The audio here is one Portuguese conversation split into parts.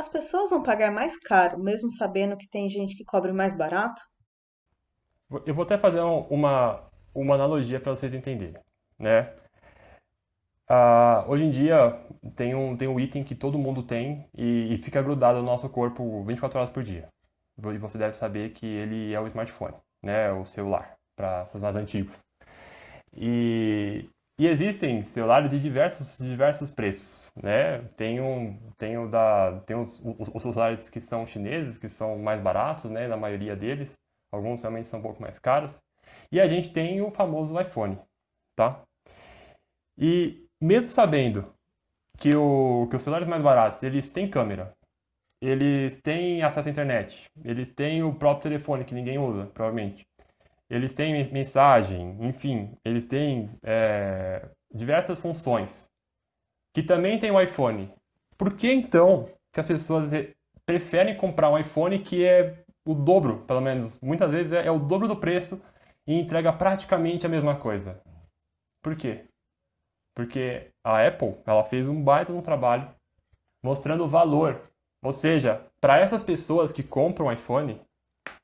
As pessoas vão pagar mais caro, mesmo sabendo que tem gente que cobre mais barato? Eu vou até fazer uma, uma analogia para vocês entenderem, né? Ah, hoje em dia tem um, tem um item que todo mundo tem e, e fica grudado no nosso corpo 24 horas por dia. E você deve saber que ele é o smartphone, né? O celular, para os mais antigos. E e existem celulares de diversos, diversos preços, né? Tem, um, tem, da, tem os, os, os celulares que são chineses, que são mais baratos, né? Na maioria deles. Alguns realmente são um pouco mais caros. E a gente tem o famoso iPhone, tá? E mesmo sabendo que, o, que os celulares mais baratos, eles têm câmera, eles têm acesso à internet, eles têm o próprio telefone que ninguém usa, provavelmente eles têm mensagem, enfim, eles têm é, diversas funções, que também tem o iPhone. Por que então que as pessoas preferem comprar um iPhone que é o dobro, pelo menos muitas vezes é, é, o dobro do preço e entrega praticamente a mesma coisa? Por quê? Porque a Apple ela fez um baita no trabalho mostrando o valor. Ou seja, para essas pessoas que compram um iPhone,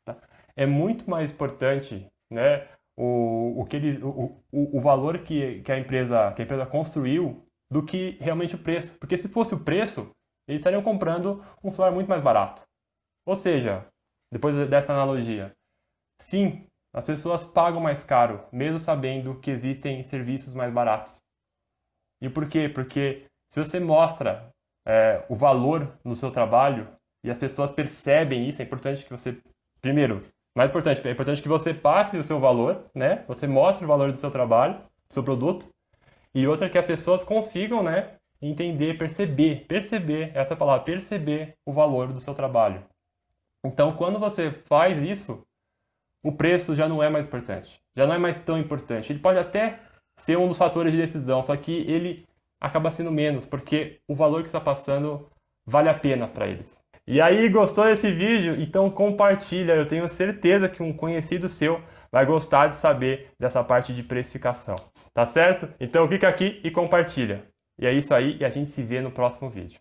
tá? é muito mais importante né? O, o, que ele, o, o, o valor que, que, a empresa, que a empresa construiu do que realmente o preço. Porque se fosse o preço, eles estariam comprando um celular muito mais barato. Ou seja, depois dessa analogia, sim, as pessoas pagam mais caro, mesmo sabendo que existem serviços mais baratos. E por quê? Porque se você mostra é, o valor no seu trabalho e as pessoas percebem isso, é importante que você, primeiro, mais importante, é importante que você passe o seu valor, né? Você mostre o valor do seu trabalho, do seu produto. E outra que as pessoas consigam, né, entender, perceber, perceber, essa palavra, perceber o valor do seu trabalho. Então, quando você faz isso, o preço já não é mais importante, já não é mais tão importante. Ele pode até ser um dos fatores de decisão, só que ele acaba sendo menos, porque o valor que está passando vale a pena para eles. E aí, gostou desse vídeo? Então compartilha, eu tenho certeza que um conhecido seu vai gostar de saber dessa parte de precificação, tá certo? Então clica aqui e compartilha. E é isso aí e a gente se vê no próximo vídeo.